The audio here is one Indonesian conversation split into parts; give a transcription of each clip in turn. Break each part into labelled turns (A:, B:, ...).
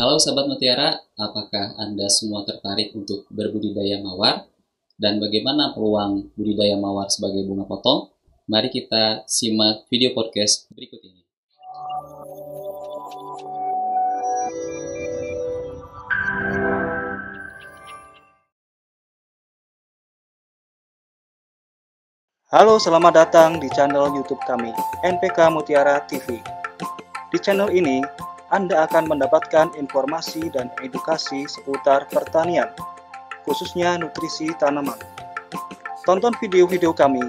A: Halo sahabat mutiara, apakah Anda semua tertarik untuk berbudidaya mawar? Dan bagaimana peluang budidaya mawar sebagai bunga potong? Mari kita simak video podcast berikut ini. Halo, selamat datang di channel YouTube kami, NPK Mutiara TV. Di channel ini, anda akan mendapatkan informasi dan edukasi seputar pertanian, khususnya nutrisi tanaman. Tonton video-video kami,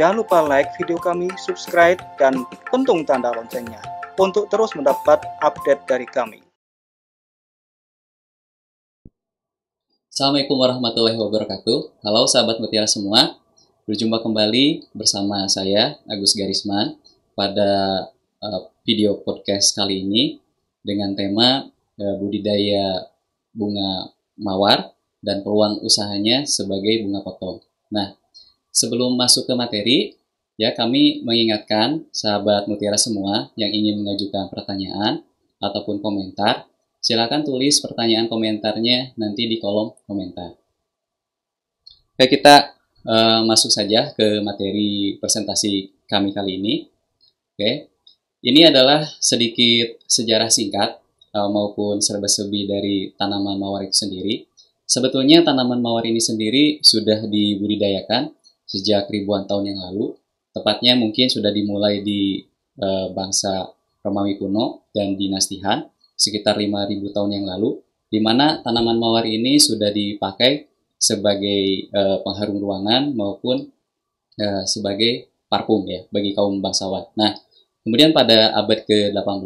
A: jangan lupa like video kami, subscribe, dan pentung tanda loncengnya untuk terus mendapat update dari kami. Assalamualaikum warahmatullahi wabarakatuh. Halo sahabat mutiara semua, berjumpa kembali bersama saya Agus Garisman pada eh, video podcast kali ini dengan tema uh, budidaya bunga mawar dan peluang usahanya sebagai bunga potong. Nah, sebelum masuk ke materi, ya kami mengingatkan sahabat mutiara semua yang ingin mengajukan pertanyaan ataupun komentar, silakan tulis pertanyaan komentarnya nanti di kolom komentar. Oke, kita uh, masuk saja ke materi presentasi kami kali ini. Oke, ini adalah sedikit sejarah singkat eh, maupun serba-serbi dari tanaman mawar itu sendiri. Sebetulnya tanaman mawar ini sendiri sudah dibudidayakan sejak ribuan tahun yang lalu. Tepatnya mungkin sudah dimulai di e, bangsa Romawi kuno dan dinasti Han sekitar 5000 tahun yang lalu di mana tanaman mawar ini sudah dipakai sebagai e, pengharum ruangan maupun e, sebagai parfum ya bagi kaum bangsawan. Nah, Kemudian pada abad ke-18,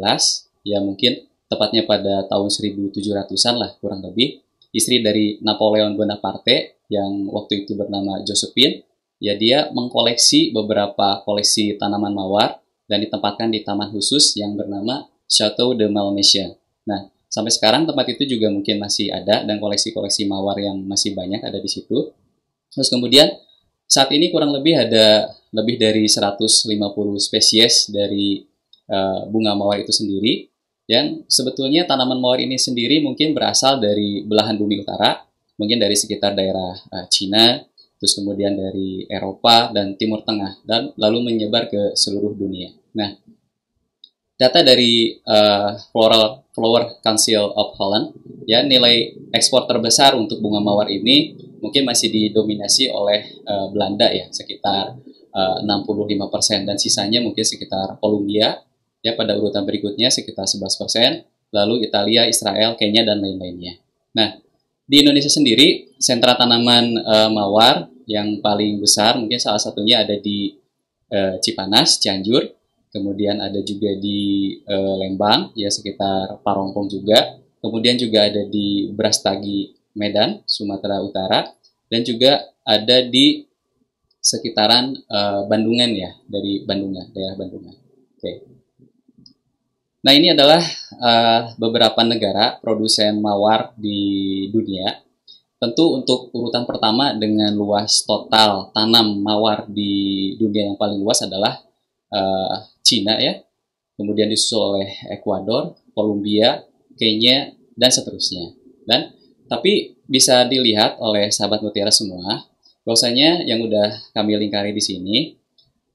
A: ya mungkin tepatnya pada tahun 1700-an lah kurang lebih, istri dari Napoleon Bonaparte yang waktu itu bernama Josephine, ya dia mengkoleksi beberapa koleksi tanaman mawar dan ditempatkan di taman khusus yang bernama Chateau de Malmaison. Nah, sampai sekarang tempat itu juga mungkin masih ada dan koleksi-koleksi mawar yang masih banyak ada di situ. Terus kemudian saat ini kurang lebih ada lebih dari 150 spesies dari uh, bunga mawar itu sendiri. Yang sebetulnya tanaman mawar ini sendiri mungkin berasal dari belahan bumi utara, mungkin dari sekitar daerah uh, Cina, terus kemudian dari Eropa dan Timur Tengah, dan lalu menyebar ke seluruh dunia. Nah, data dari uh, Floral Flower Council of Holland ya nilai ekspor terbesar untuk bunga mawar ini mungkin masih didominasi oleh uh, Belanda ya sekitar eh, uh, 65% dan sisanya mungkin sekitar Kolombia ya pada urutan berikutnya sekitar 11% lalu Italia, Israel, Kenya dan lain-lainnya. Nah, di Indonesia sendiri sentra tanaman uh, mawar yang paling besar mungkin salah satunya ada di uh, Cipanas, Cianjur kemudian ada juga di e, Lembang ya sekitar Parongpong juga kemudian juga ada di Brastagi Medan Sumatera Utara dan juga ada di sekitaran e, Bandungan ya dari Bandungan daerah Bandungan oke okay. nah ini adalah uh, beberapa negara produsen mawar di dunia Tentu untuk urutan pertama dengan luas total tanam mawar di dunia yang paling luas adalah uh, Cina ya, kemudian disusul oleh Ekuador, Kolombia, Kenya, dan seterusnya. Dan tapi bisa dilihat oleh sahabat mutiara semua, bahwasanya yang udah kami lingkari di sini,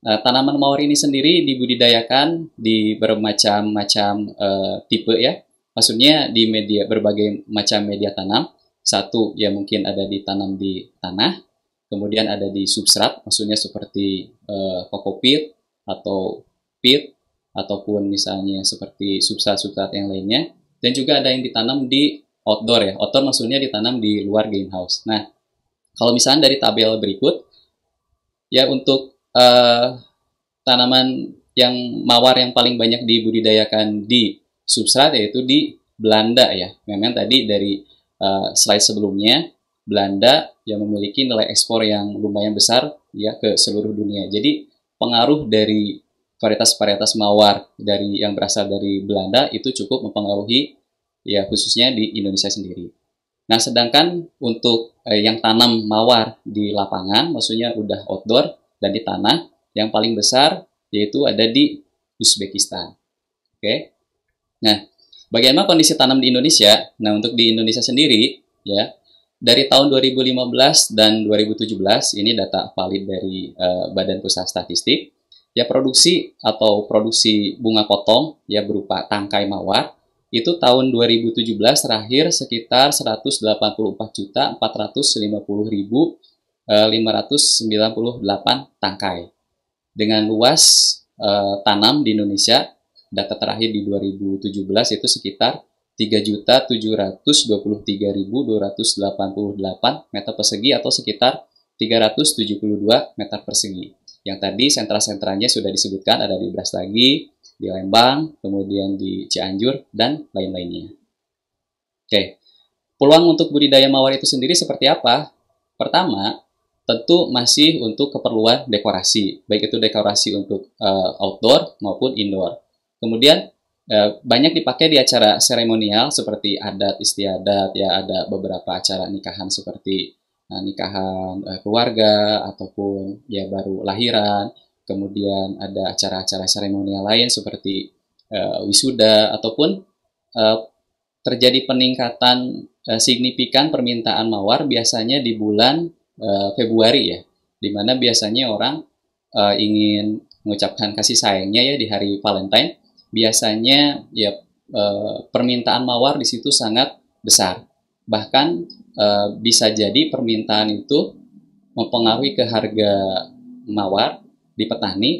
A: uh, tanaman mawar ini sendiri dibudidayakan di bermacam-macam uh, tipe ya. Maksudnya di media berbagai macam media tanam. Satu ya mungkin ada ditanam di tanah, kemudian ada di substrat, maksudnya seperti uh, kokopit atau pit ataupun misalnya seperti substrat-substrat yang lainnya dan juga ada yang ditanam di outdoor ya outdoor maksudnya ditanam di luar greenhouse nah kalau misalnya dari tabel berikut ya untuk uh, tanaman yang mawar yang paling banyak dibudidayakan di substrat yaitu di Belanda ya memang tadi dari uh, slide sebelumnya Belanda yang memiliki nilai ekspor yang lumayan besar ya ke seluruh dunia jadi pengaruh dari varietas-varietas mawar dari yang berasal dari Belanda itu cukup mempengaruhi ya khususnya di Indonesia sendiri. Nah, sedangkan untuk eh, yang tanam mawar di lapangan, maksudnya udah outdoor dan di tanah, yang paling besar yaitu ada di Uzbekistan. Oke. Okay? Nah, bagaimana kondisi tanam di Indonesia? Nah, untuk di Indonesia sendiri ya dari tahun 2015 dan 2017 ini data valid dari uh, Badan Pusat Statistik Ya produksi atau produksi bunga potong ya berupa tangkai mawar itu tahun 2017 terakhir sekitar 184.450.598 eh, tangkai. Dengan luas eh, tanam di Indonesia, data terakhir di 2017 itu sekitar 3.723.288 meter persegi atau sekitar 372 meter persegi yang tadi sentra-sentranya sudah disebutkan ada di Brastagi, di Lembang, kemudian di Cianjur, dan lain-lainnya. Oke, peluang untuk budidaya mawar itu sendiri seperti apa? Pertama, tentu masih untuk keperluan dekorasi, baik itu dekorasi untuk uh, outdoor maupun indoor. Kemudian uh, banyak dipakai di acara seremonial seperti adat istiadat, ya ada beberapa acara nikahan seperti Eh, nikahan uh, keluarga ataupun ya baru lahiran, kemudian ada acara-acara seremonial lain seperti uh, wisuda ataupun uh, terjadi peningkatan uh, signifikan permintaan mawar biasanya di bulan uh, Februari ya, di mana biasanya orang uh, ingin mengucapkan kasih sayangnya ya di hari Valentine, biasanya ya uh, permintaan mawar di situ sangat besar bahkan e, bisa jadi permintaan itu mempengaruhi ke harga mawar di petani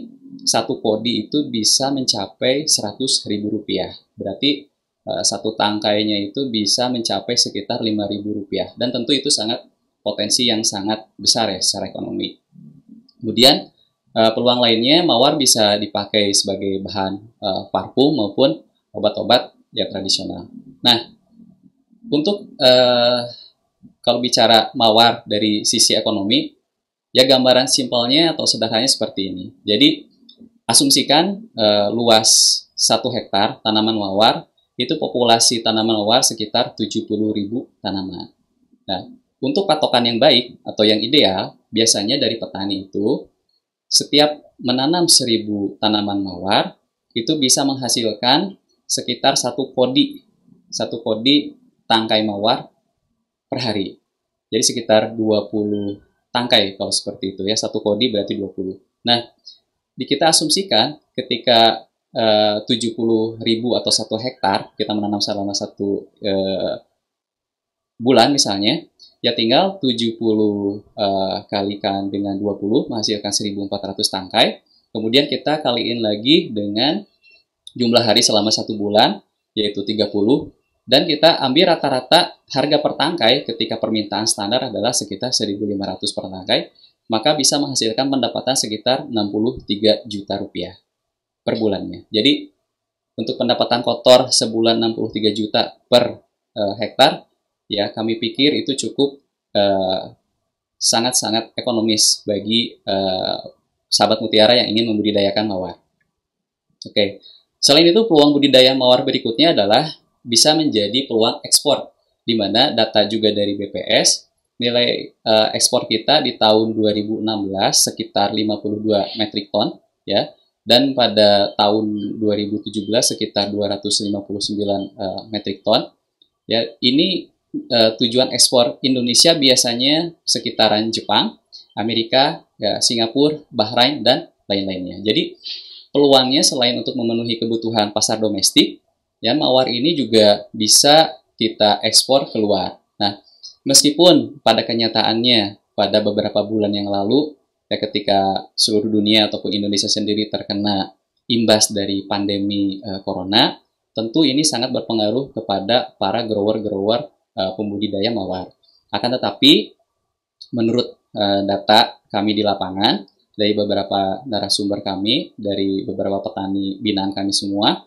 A: satu kodi itu bisa mencapai seratus ribu rupiah berarti e, satu tangkainya itu bisa mencapai sekitar lima ribu rupiah dan tentu itu sangat potensi yang sangat besar ya secara ekonomi kemudian e, peluang lainnya mawar bisa dipakai sebagai bahan e, parfum maupun obat-obat ya tradisional nah untuk uh, kalau bicara mawar dari sisi ekonomi, ya gambaran simpelnya atau sederhananya seperti ini. Jadi asumsikan uh, luas satu hektar tanaman mawar itu populasi tanaman mawar sekitar 70.000 tanaman. Nah, untuk patokan yang baik atau yang ideal, biasanya dari petani itu setiap menanam 1000 tanaman mawar itu bisa menghasilkan sekitar satu kodi satu podi tangkai mawar per hari. Jadi sekitar 20 tangkai kalau seperti itu ya, satu kodi berarti 20. Nah, di kita asumsikan ketika eh, uh, 70.000 atau satu hektar kita menanam selama satu uh, bulan misalnya, ya tinggal 70 uh, eh, kalikan dengan 20 menghasilkan 1400 tangkai. Kemudian kita kaliin lagi dengan jumlah hari selama satu bulan yaitu 30 dan kita ambil rata-rata harga per tangkai ketika permintaan standar adalah sekitar 1.500 per tangkai, maka bisa menghasilkan pendapatan sekitar 63 juta rupiah per bulannya. Jadi untuk pendapatan kotor sebulan 63 juta per uh, hektar, ya kami pikir itu cukup sangat eh, sangat-sangat ekonomis bagi uh, sahabat mutiara yang ingin membudidayakan mawar. Oke, okay. selain itu peluang budidaya mawar berikutnya adalah bisa menjadi peluang ekspor, di mana data juga dari BPS, nilai uh, ekspor kita di tahun 2016 sekitar 52 metric ton, ya, dan pada tahun 2017 sekitar 259 uh, metric ton. Ya, ini uh, tujuan ekspor Indonesia biasanya sekitaran Jepang, Amerika, ya, Singapura, Bahrain dan lain-lainnya. Jadi peluangnya selain untuk memenuhi kebutuhan pasar domestik, Ya, mawar ini juga bisa kita ekspor keluar. Nah, meskipun pada kenyataannya pada beberapa bulan yang lalu ya ketika seluruh dunia ataupun Indonesia sendiri terkena imbas dari pandemi e, corona, tentu ini sangat berpengaruh kepada para grower-grower e, pembudidaya mawar. Akan tetapi menurut e, data kami di lapangan dari beberapa narasumber kami, dari beberapa petani binaan kami semua,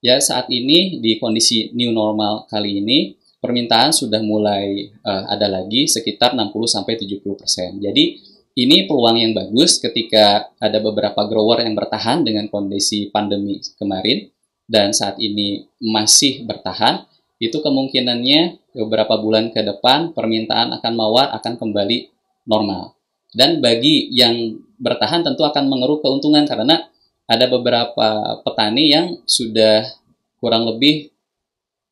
A: Ya, saat ini di kondisi new normal kali ini, permintaan sudah mulai uh, ada lagi sekitar 60-70%. Jadi, ini peluang yang bagus ketika ada beberapa grower yang bertahan dengan kondisi pandemi kemarin dan saat ini masih bertahan, itu kemungkinannya beberapa bulan ke depan permintaan akan mawar akan kembali normal. Dan bagi yang bertahan tentu akan mengeruk keuntungan karena ada beberapa petani yang sudah kurang lebih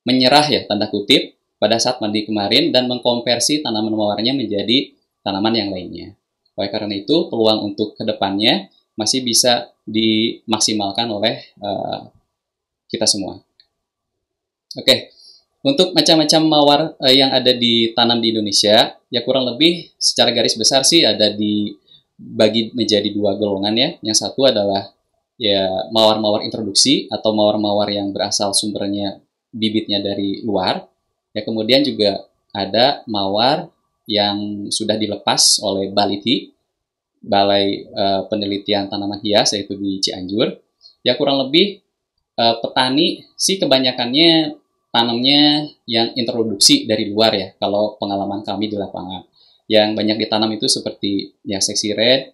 A: menyerah ya tanda kutip pada saat mandi kemarin dan mengkonversi tanaman mawarnya menjadi tanaman yang lainnya. Oleh karena itu, peluang untuk kedepannya masih bisa dimaksimalkan oleh uh, kita semua. Oke, okay. untuk macam-macam mawar uh, yang ada ditanam di Indonesia, ya kurang lebih secara garis besar sih ada di bagi menjadi dua golongan ya. Yang satu adalah ya mawar-mawar introduksi atau mawar-mawar yang berasal sumbernya bibitnya dari luar. Ya kemudian juga ada mawar yang sudah dilepas oleh Baliti, Balai uh, Penelitian Tanaman Hias yaitu di Cianjur. Ya kurang lebih uh, petani sih kebanyakannya tanamnya yang introduksi dari luar ya kalau pengalaman kami di lapangan. Yang banyak ditanam itu seperti ya seksi red,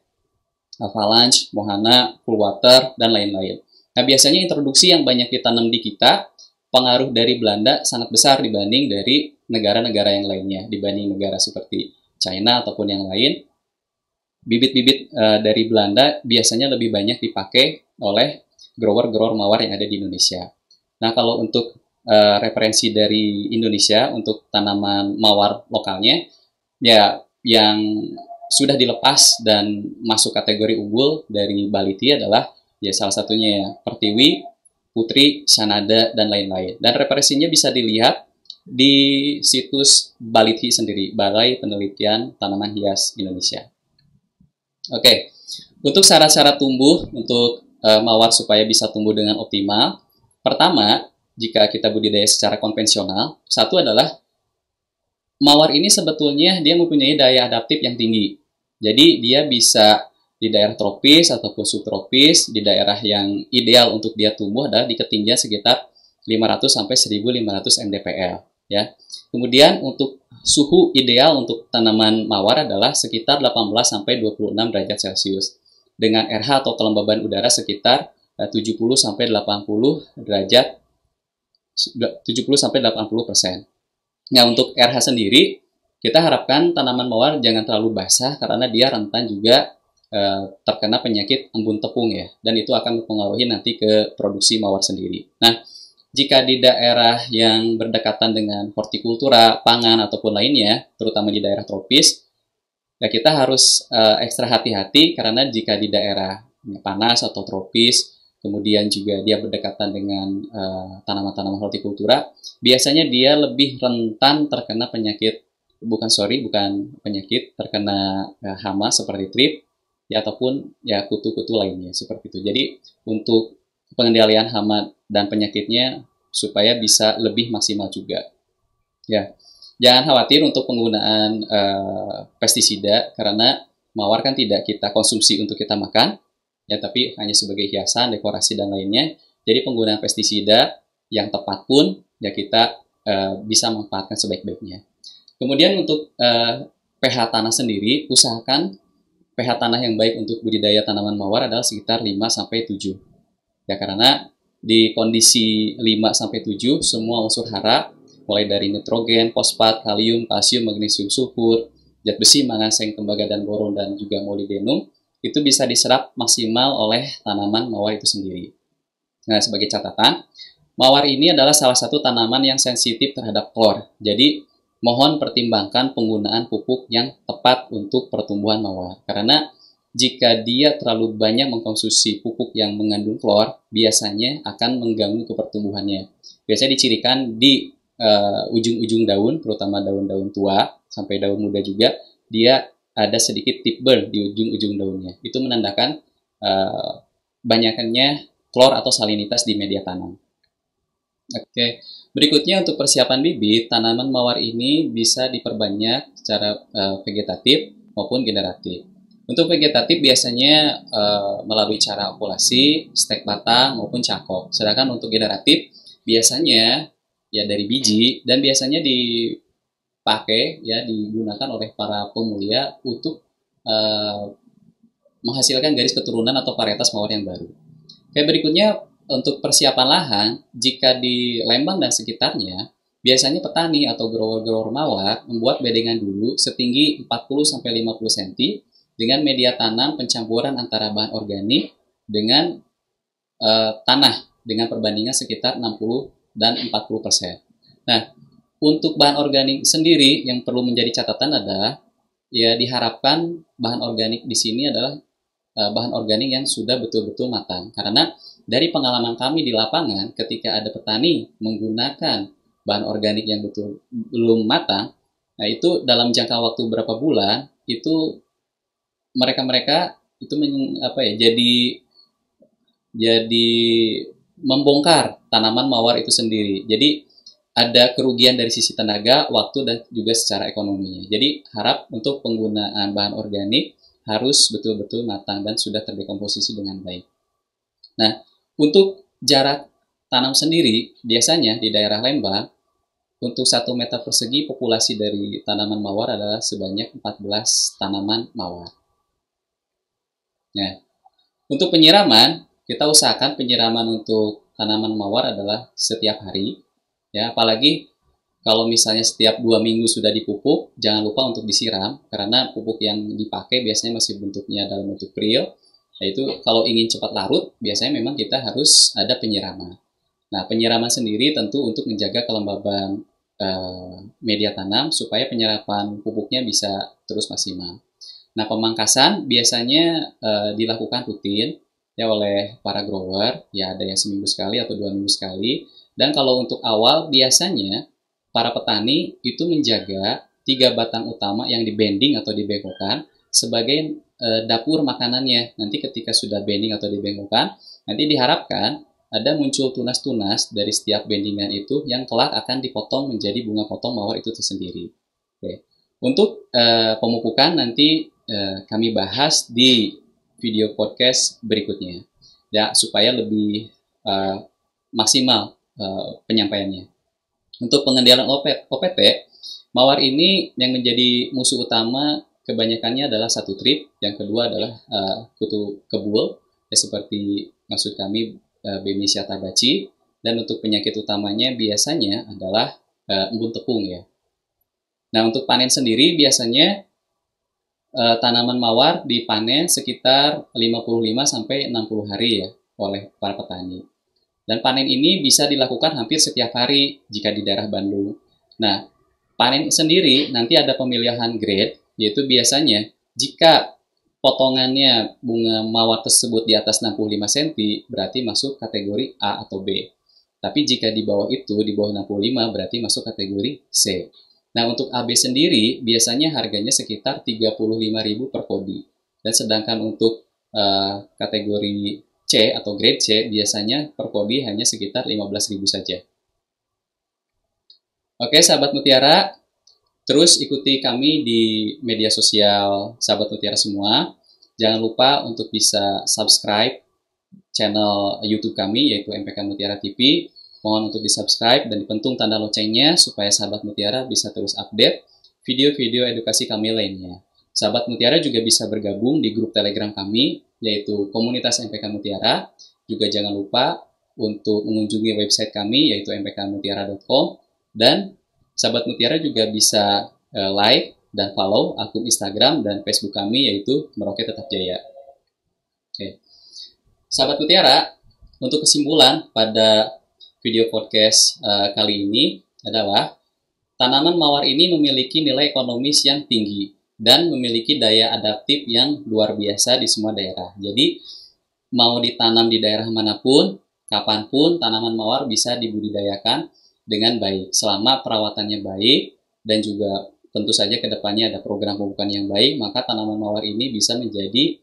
A: avalanche, mohana, full water, dan lain-lain. Nah, biasanya introduksi yang banyak ditanam di kita, pengaruh dari Belanda sangat besar dibanding dari negara-negara yang lainnya, dibanding negara seperti China ataupun yang lain. Bibit-bibit uh, dari Belanda biasanya lebih banyak dipakai oleh grower-grower mawar yang ada di Indonesia. Nah, kalau untuk uh, referensi dari Indonesia untuk tanaman mawar lokalnya, ya yang sudah dilepas dan masuk kategori unggul dari Baliti adalah ya salah satunya ya Pertiwi, Putri, Sanada, dan lain-lain. Dan referensinya bisa dilihat di situs Baliti sendiri, Balai Penelitian Tanaman Hias Indonesia. Oke, untuk syarat-syarat tumbuh untuk uh, mawar supaya bisa tumbuh dengan optimal, pertama, jika kita budidaya secara konvensional, satu adalah mawar ini sebetulnya dia mempunyai daya adaptif yang tinggi. Jadi dia bisa di daerah tropis ataupun subtropis, di daerah yang ideal untuk dia tumbuh adalah di ketinggian sekitar 500 sampai 1500 mdpl ya. Kemudian untuk suhu ideal untuk tanaman mawar adalah sekitar 18 sampai 26 derajat Celcius dengan RH atau kelembaban udara sekitar 70 eh, sampai 80 derajat 70 sampai 80 persen. Nah, untuk RH sendiri, kita harapkan tanaman mawar jangan terlalu basah karena dia rentan juga e, terkena penyakit embun tepung ya, dan itu akan mempengaruhi nanti ke produksi mawar sendiri. Nah, jika di daerah yang berdekatan dengan hortikultura, pangan ataupun lainnya, terutama di daerah tropis, ya kita harus e, ekstra hati-hati karena jika di daerah panas atau tropis kemudian juga dia berdekatan dengan eh, tanaman-tanaman uh, hortikultura, biasanya dia lebih rentan terkena penyakit bukan sorry bukan penyakit terkena uh, hama seperti trip, ya ataupun ya kutu-kutu lainnya seperti itu. Jadi untuk pengendalian hama dan penyakitnya supaya bisa lebih maksimal juga. Ya. Jangan khawatir untuk penggunaan uh, pestisida karena mawar kan tidak kita konsumsi untuk kita makan, ya tapi hanya sebagai hiasan, dekorasi dan lainnya. Jadi penggunaan pestisida yang tepat pun ya kita uh, bisa manfaatkan sebaik-baiknya. Kemudian untuk uh, pH tanah sendiri, usahakan pH tanah yang baik untuk budidaya tanaman mawar adalah sekitar 5 sampai 7. Ya karena di kondisi 5 sampai 7 semua unsur hara mulai dari nitrogen, fosfat, kalium, kalsium, magnesium, sulfur, zat besi, seng, tembaga dan boron dan juga molibdenum itu bisa diserap maksimal oleh tanaman mawar itu sendiri. Nah, sebagai catatan, mawar ini adalah salah satu tanaman yang sensitif terhadap klor. Jadi, mohon pertimbangkan penggunaan pupuk yang tepat untuk pertumbuhan mawar. Karena jika dia terlalu banyak mengkonsumsi pupuk yang mengandung klor, biasanya akan mengganggu kepertumbuhannya. Biasanya dicirikan di eh, ujung-ujung uh, ujung -ujung daun, terutama daun-daun tua sampai daun muda juga, dia ada sedikit tip burn di ujung-ujung daunnya. Itu menandakan uh, banyaknya klor atau salinitas di media tanam. Oke, okay. berikutnya untuk persiapan bibit, tanaman mawar ini bisa diperbanyak secara uh, vegetatif maupun generatif. Untuk vegetatif biasanya uh, melalui cara okulasi, stek batang maupun cakok. Sedangkan untuk generatif biasanya ya dari biji dan biasanya di pakai ya digunakan oleh para pemulia untuk uh, menghasilkan garis keturunan atau varietas mawar yang baru. Kayak berikutnya untuk persiapan lahan, jika di Lembang dan sekitarnya, biasanya petani atau grower-grower mawar membuat bedengan dulu setinggi 40-50 sampai cm dengan media tanam pencampuran antara bahan organik dengan uh, tanah dengan perbandingan sekitar 60 dan 40 persen. Nah, untuk bahan organik sendiri yang perlu menjadi catatan adalah ya diharapkan bahan organik di sini adalah uh, bahan organik yang sudah betul-betul matang. Karena dari pengalaman kami di lapangan ketika ada petani menggunakan bahan organik yang betul belum matang, nah itu dalam jangka waktu berapa bulan itu mereka-mereka itu men, apa ya jadi jadi membongkar tanaman mawar itu sendiri. Jadi ada kerugian dari sisi tenaga, waktu, dan juga secara ekonominya. Jadi harap untuk penggunaan bahan organik harus betul-betul matang dan sudah terdekomposisi dengan baik. Nah, untuk jarak tanam sendiri, biasanya di daerah Lembang, untuk 1 meter persegi populasi dari tanaman mawar adalah sebanyak 14 tanaman mawar. Nah, untuk penyiraman, kita usahakan penyiraman untuk tanaman mawar adalah setiap hari ya apalagi kalau misalnya setiap dua minggu sudah dipupuk, jangan lupa untuk disiram karena pupuk yang dipakai biasanya masih bentuknya dalam bentuk kriol Yaitu kalau ingin cepat larut, biasanya memang kita harus ada penyiraman. Nah, penyiraman sendiri tentu untuk menjaga kelembaban eh, media tanam supaya penyerapan pupuknya bisa terus maksimal. Nah, pemangkasan biasanya eh, dilakukan rutin ya oleh para grower, ya ada yang seminggu sekali atau dua minggu sekali dan kalau untuk awal biasanya para petani itu menjaga tiga batang utama yang dibending atau dibengkokkan sebagai e, dapur makanannya. Nanti ketika sudah bending atau dibengkokkan, nanti diharapkan ada muncul tunas-tunas dari setiap bendingan itu yang kelak akan dipotong menjadi bunga potong mawar itu tersendiri. Oke. Untuk e, pemupukan nanti e, kami bahas di video podcast berikutnya. Ya, supaya lebih maksimal Eh, penyampaiannya. Untuk pengendalian OP, OPP, Mawar ini yang menjadi musuh utama kebanyakannya adalah satu trip, yang kedua adalah uh, kutu kebul, ya seperti maksud kami uh, eh, Bemisia tabaci, dan untuk penyakit utamanya biasanya adalah uh, embun tepung ya. Nah untuk panen sendiri biasanya tanaman mawar dipanen sekitar 55 sampai 60 hari ya oleh para petani. Dan panen ini bisa dilakukan hampir setiap hari jika di daerah Bandung. Nah, panen sendiri nanti ada pemilihan grade, yaitu biasanya jika potongannya bunga mawar tersebut di atas 65 cm, berarti masuk kategori A atau B. Tapi jika di bawah itu, di bawah 65, berarti masuk kategori C. Nah, untuk AB sendiri, biasanya harganya sekitar 35.000 per kodi. Dan sedangkan untuk uh, kategori C atau grade C biasanya per kodi hanya sekitar 15.000 saja. Oke, sahabat mutiara, terus ikuti kami di media sosial sahabat mutiara semua. Jangan lupa untuk bisa subscribe channel YouTube kami yaitu MPK Mutiara TV. Mohon untuk di-subscribe dan dipentung tanda loncengnya supaya sahabat mutiara bisa terus update video-video edukasi kami lainnya. Sahabat mutiara juga bisa bergabung di grup Telegram kami yaitu komunitas MPK Mutiara. Juga jangan lupa untuk mengunjungi website kami yaitu mpkmutiara.com dan sahabat Mutiara juga bisa eh, like dan follow akun Instagram dan Facebook kami yaitu Meroket Tetap Jaya. Oke. Sahabat Mutiara, untuk kesimpulan pada video podcast uh, kali ini adalah tanaman mawar ini memiliki nilai ekonomis yang tinggi dan memiliki daya adaptif yang luar biasa di semua daerah. Jadi mau ditanam di daerah manapun, kapanpun tanaman mawar bisa dibudidayakan dengan baik selama perawatannya baik dan juga tentu saja kedepannya ada program pembukaan yang baik maka tanaman mawar ini bisa menjadi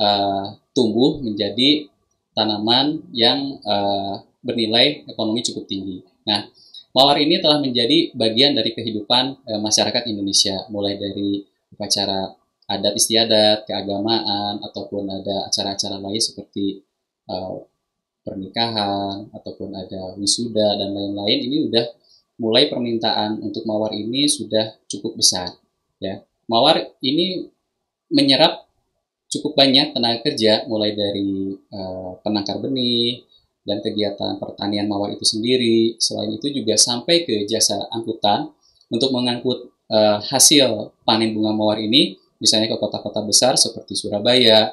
A: uh, tumbuh menjadi tanaman yang uh, bernilai ekonomi cukup tinggi. Nah, mawar ini telah menjadi bagian dari kehidupan uh, masyarakat Indonesia mulai dari upacara adat istiadat, keagamaan, ataupun ada acara-acara lain seperti uh, pernikahan, ataupun ada wisuda, dan lain-lain, ini udah mulai permintaan untuk mawar ini sudah cukup besar. ya Mawar ini menyerap cukup banyak tenaga kerja, mulai dari uh, penangkar benih, dan kegiatan pertanian mawar itu sendiri. Selain itu juga sampai ke jasa angkutan untuk mengangkut uh, hasil panen bunga mawar ini misalnya ke kota-kota besar seperti Surabaya,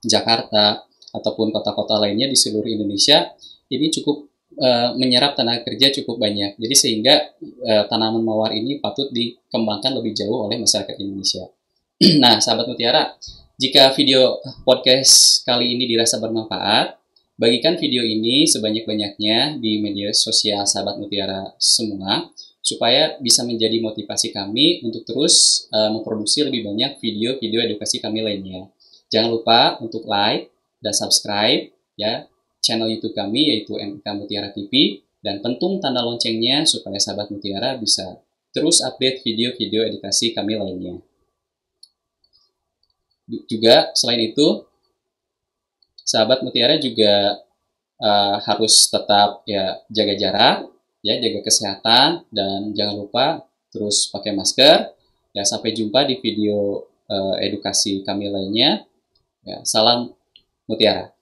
A: Jakarta, ataupun kota-kota lainnya di seluruh Indonesia, ini cukup uh, menyerap tenaga kerja cukup banyak. Jadi sehingga uh, tanaman mawar ini patut dikembangkan lebih jauh oleh masyarakat Indonesia. nah, sahabat mutiara, jika video podcast kali ini dirasa bermanfaat, bagikan video ini sebanyak-banyaknya di media sosial sahabat mutiara semua supaya bisa menjadi motivasi kami untuk terus uh, memproduksi lebih banyak video-video edukasi kami lainnya. Jangan lupa untuk like dan subscribe ya channel YouTube kami yaitu MK Mutiara TV dan pentung tanda loncengnya supaya sahabat Mutiara bisa terus update video-video edukasi kami lainnya. Juga selain itu, sahabat Mutiara juga uh, harus tetap ya jaga jarak ya jaga kesehatan dan jangan lupa terus pakai masker ya sampai jumpa di video uh, edukasi kami lainnya ya salam mutiara